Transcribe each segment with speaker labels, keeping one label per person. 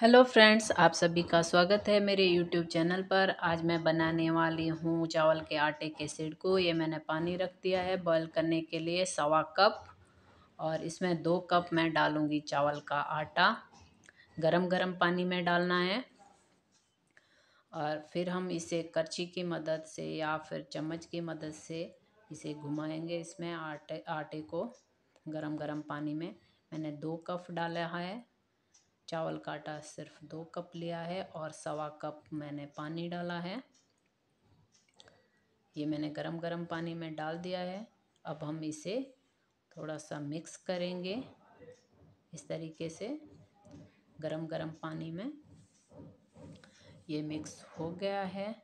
Speaker 1: hello friends आप सभी का स्वागत है मेरे यूट्यूब चैनल पर आज मैं बनाने वाली हूँ चावल के आटे के सीड को ये मैंने पानी रख दिया है बॉईल करने के लिए सवा कप और इसमें दो कप मैं डालूँगी चावल का आटा गरम गरम पानी में डालना है और फिर हम इसे करछी की मदद से या फिर चम्मच की मदद से इसे घुमाएंगे इसमें आटे आटे को गरम गरम पानी में मैंने दो कप डाला है चावल का आटा सिर्फ दो कप लिया है और सवा कप मैंने पानी डाला है ये मैंने गरम गरम पानी में डाल दिया है अब हम इसे थोड़ा सा मिक्स करेंगे इस तरीके से गरम गरम पानी में ये मिक्स हो गया है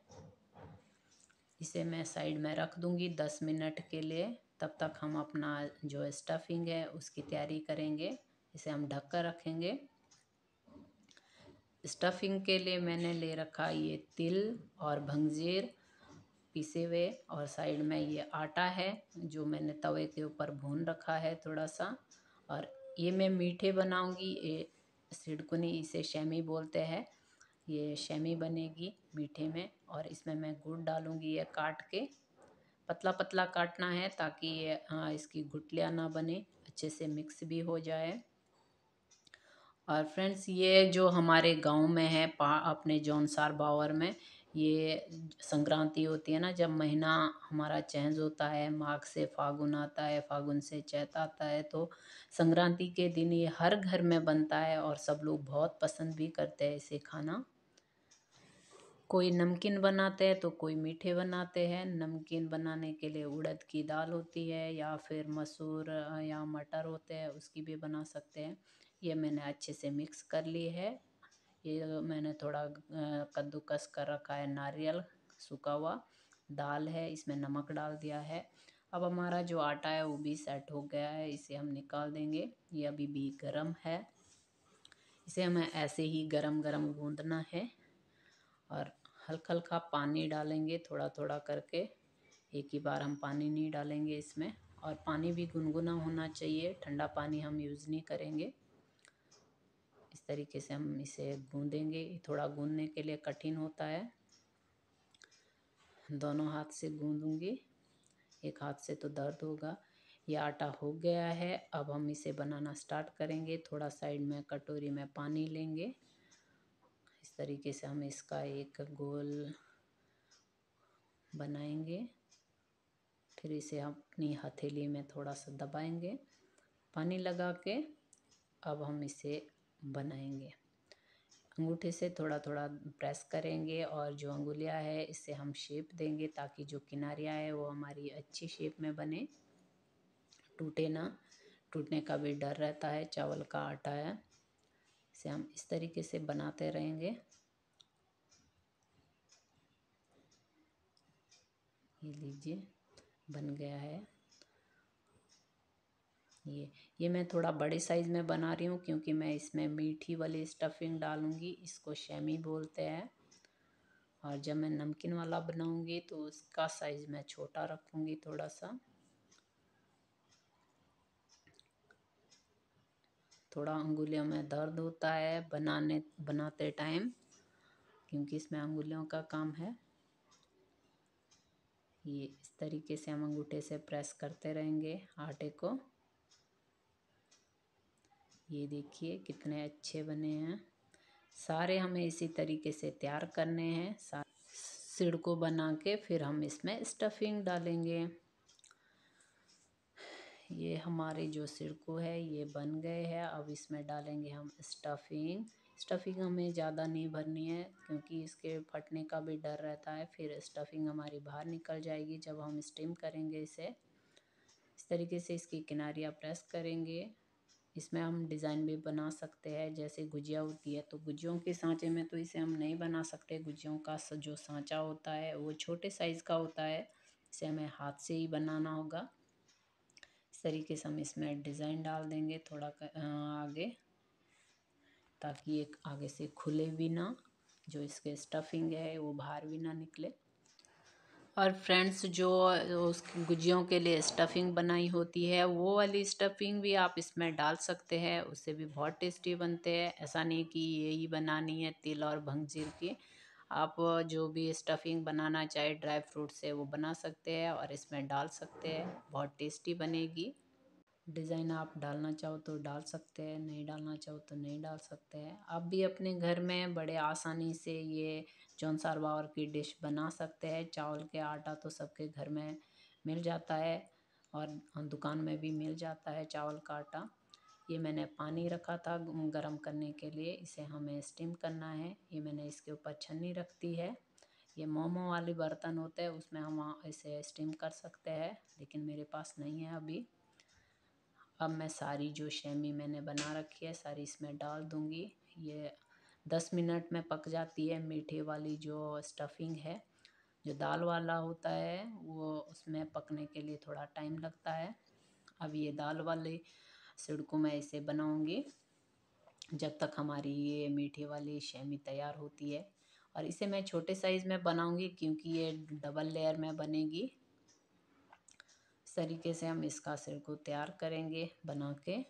Speaker 1: इसे मैं साइड में रख दूँगी दस मिनट के लिए तब तक हम अपना जो स्टफिंग है उसकी तैयारी करेंगे इसे हम ढक कर रखेंगे स्टफिंग के लिए मैंने ले रखा ये तिल और भंगजीर पीसे हुए और साइड में ये आटा है जो मैंने तवे के ऊपर भून रखा है थोड़ा सा और ये मैं मीठे बनाऊंगी ये सिडकुनी इसे शेमी बोलते हैं ये शेमी बनेगी मीठे में और इसमें मैं गुड़ डालूंगी ये काट के पतला पतला काटना है ताकि ये हाँ इसकी गुटलियाँ ना बने अच्छे से मिक्स भी हो जाए और फ्रेंड्स ये जो हमारे गांव में है अपने जौनसार बावर में ये संक्रांति होती है ना जब महीना हमारा चेंज होता है माघ से फागुन आता है फागुन से चैत आता है तो संक्रांति के दिन ये हर घर में बनता है और सब लोग बहुत पसंद भी करते हैं इसे खाना कोई नमकीन बनाते हैं तो कोई मीठे बनाते हैं नमकीन बनाने के लिए उड़द की दाल होती है या फिर मसूर या मटर होते हैं उसकी भी बना सकते हैं ये मैंने अच्छे से मिक्स कर ली है ये मैंने थोड़ा कद्दूकस कर रखा है नारियल सूखा हुआ दाल है इसमें नमक डाल दिया है अब हमारा जो आटा है वो भी सेट हो गया है इसे हम निकाल देंगे ये अभी भी गर्म है इसे हमें ऐसे ही गरम गरम गूंदना है और हल्का हल्का पानी डालेंगे थोड़ा थोड़ा करके एक ही बार हम पानी नहीं डालेंगे इसमें और पानी भी गुनगुना होना चाहिए ठंडा पानी हम यूज़ नहीं करेंगे इस तरीके से हम इसे गूंदेंगे थोड़ा गूंदने के लिए कठिन होता है दोनों हाथ से गूंदूंगी एक हाथ से तो दर्द होगा ये आटा हो गया है अब हम इसे बनाना स्टार्ट करेंगे थोड़ा साइड में कटोरी में पानी लेंगे इस तरीके से हम इसका एक गोल बनाएंगे फिर इसे हम अपनी हथेली में थोड़ा सा दबाएंगे पानी लगा के अब हम इसे बनाएंगे अंगूठे से थोड़ा थोड़ा प्रेस करेंगे और जो अंगुलियाँ है इससे हम शेप देंगे ताकि जो किनारियाँ है वो हमारी अच्छी शेप में बने टूटे ना टूटने का भी डर रहता है चावल का आटा है इसे हम इस तरीके से बनाते रहेंगे ये लीजिए बन गया है ये ये मैं थोड़ा बड़े साइज़ में बना रही हूँ क्योंकि मैं इसमें मीठी वाली स्टफिंग डालूँगी इसको शेमी बोलते हैं और जब मैं नमकीन वाला बनाऊँगी तो उसका साइज़ मैं छोटा रखूँगी थोड़ा सा थोड़ा अंगुलियों में दर्द होता है बनाने बनाते टाइम क्योंकि इसमें अंगुलियों का काम है ये इस तरीके से हम अंगूठे से प्रेस करते रहेंगे आटे को ये देखिए कितने अच्छे बने हैं सारे हमें इसी तरीके से तैयार करने हैं सिड़ को बना के फिर हम इसमें स्टफिंग डालेंगे ये हमारे जो सिड़को है ये बन गए हैं अब इसमें डालेंगे हम स्टफिंग स्टफिंग हमें ज़्यादा नहीं भरनी है क्योंकि इसके फटने का भी डर रहता है फिर स्टफिंग हमारी बाहर निकल जाएगी जब हम स्टीम करेंगे इसे इस तरीके से इसकी किनारियाँ प्रेस करेंगे इसमें हम डिज़ाइन भी बना सकते हैं जैसे गुजिया होती है तो गुजियों के सांचे में तो इसे हम नहीं बना सकते गुजियों का जो सांचा होता है वो छोटे साइज़ का होता है इसे हमें हाथ से ही बनाना होगा इस तरीके से हम इसमें डिज़ाइन डाल देंगे थोड़ा आगे ताकि एक आगे से खुले भी ना जो इसके स्टफिंग है वो बाहर भी ना निकले और फ्रेंड्स जो उस गुजियों के लिए स्टफिंग बनाई होती है वो वाली स्टफिंग भी आप इसमें डाल सकते हैं उससे भी बहुत टेस्टी बनते हैं ऐसा नहीं कि यही बनानी है तिल और भंगजीर की आप जो भी स्टफिंग बनाना चाहे ड्राई फ्रूट से वो बना सकते हैं और इसमें डाल सकते हैं बहुत टेस्टी बनेगी डिज़ाइन आप डालना चाहो तो डाल सकते हैं नहीं डालना चाहो तो नहीं डाल सकते हैं आप भी अपने घर में बड़े आसानी से ये जौन बावर की डिश बना सकते हैं चावल के आटा तो सबके घर में मिल जाता है और दुकान में भी मिल जाता है चावल का आटा ये मैंने पानी रखा था गर्म करने के लिए इसे हमें स्टीम करना है ये मैंने इसके ऊपर छन्नी रख दी है ये मोमो वाले बर्तन होते हैं उसमें हम इसे स्टीम कर सकते हैं लेकिन मेरे पास नहीं है अभी अब मैं सारी जो शेमी मैंने बना रखी है सारी इसमें डाल दूँगी ये दस मिनट में पक जाती है मीठे वाली जो स्टफिंग है जो दाल वाला होता है वो उसमें पकने के लिए थोड़ा टाइम लगता है अब ये दाल वाले सिड़कों में इसे बनाऊँगी जब तक हमारी ये मीठे वाली शेमी तैयार होती है और इसे मैं छोटे साइज़ में बनाऊँगी क्योंकि ये डबल लेयर में बनेगी इस तरीके से हम इसका सिड़को तैयार करेंगे बना के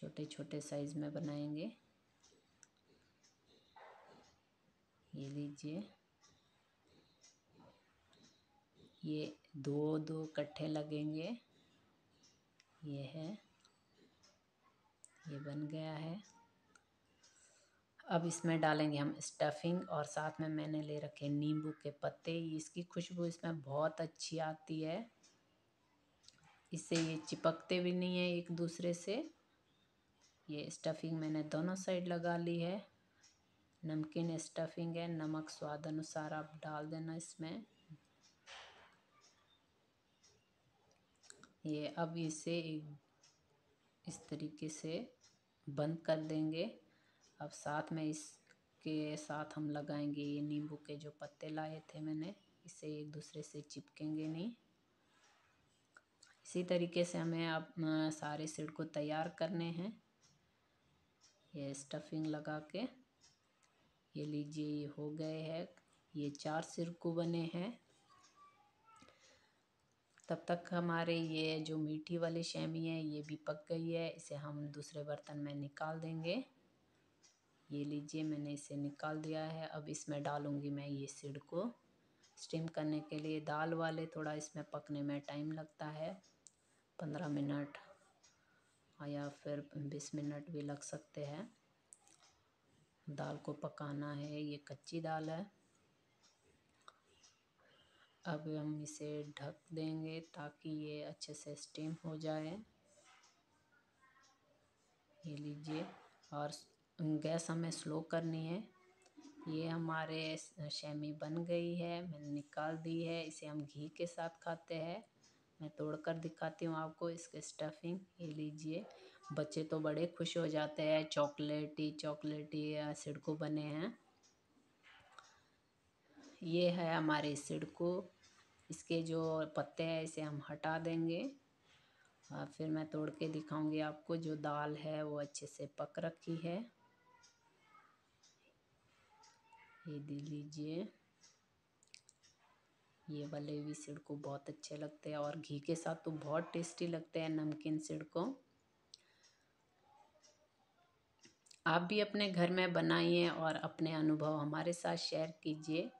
Speaker 1: छोटे छोटे साइज में बनाएंगे ये लीजिए ये दो दो कट्ठे लगेंगे ये है ये बन गया है अब इसमें डालेंगे हम स्टफिंग और साथ में मैंने ले रखे नींबू के पत्ते इसकी खुशबू इसमें बहुत अच्छी आती है इससे ये चिपकते भी नहीं है एक दूसरे से ये स्टफिंग मैंने दोनों साइड लगा ली है नमकीन स्टफिंग है नमक स्वाद अनुसार आप डाल देना इसमें ये अब इसे इस तरीके से बंद कर देंगे अब साथ में इसके साथ हम लगाएंगे ये नींबू के जो पत्ते लाए थे मैंने इसे एक दूसरे से चिपकेंगे नहीं इसी तरीके से हमें अब सारे सिड को तैयार करने हैं ये स्टफिंग लगा के ये लीजिए ये हो गए हैं ये चार सिरकू बने हैं तब तक हमारे ये जो मीठी वाली शैमी है ये भी पक गई है इसे हम दूसरे बर्तन में निकाल देंगे ये लीजिए मैंने इसे निकाल दिया है अब इसमें डालूंगी मैं ये सिरको स्टीम करने के लिए दाल वाले थोड़ा इसमें पकने में टाइम लगता है पंद्रह मिनट या फिर बीस मिनट भी लग सकते हैं दाल को पकाना है ये कच्ची दाल है अब हम इसे ढक देंगे ताकि ये अच्छे से स्टीम हो जाए ये लीजिए और गैस हमें स्लो करनी है ये हमारे शेमी बन गई है मैंने निकाल दी है इसे हम घी के साथ खाते हैं मैं तोड़कर दिखाती हूँ आपको इसके स्टफिंग ये लीजिए बच्चे तो बड़े खुश हो जाते हैं चॉकलेटी चॉकलेटी सिडकू बने हैं ये है हमारे सिडकू इसके जो पत्ते हैं इसे हम हटा देंगे और फिर मैं तोड़ के दिखाऊंगी आपको जो दाल है वो अच्छे से पक रखी है ये दे लीजिए ये वाले भी सिड़को बहुत अच्छे लगते हैं और घी के साथ तो बहुत टेस्टी लगते हैं नमकीन सिड़को आप भी अपने घर में बनाइए और अपने अनुभव हमारे साथ शेयर कीजिए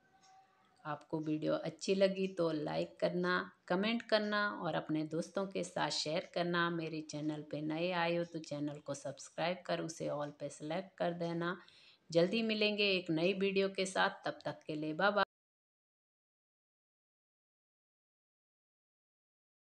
Speaker 1: आपको वीडियो अच्छी लगी तो लाइक करना कमेंट करना और अपने दोस्तों के साथ शेयर करना मेरे चैनल पे नए आए हो तो चैनल को सब्सक्राइब कर उसे ऑल पे सेलेक्ट कर देना जल्दी मिलेंगे एक नई वीडियो के साथ तब तक के लिए बाबा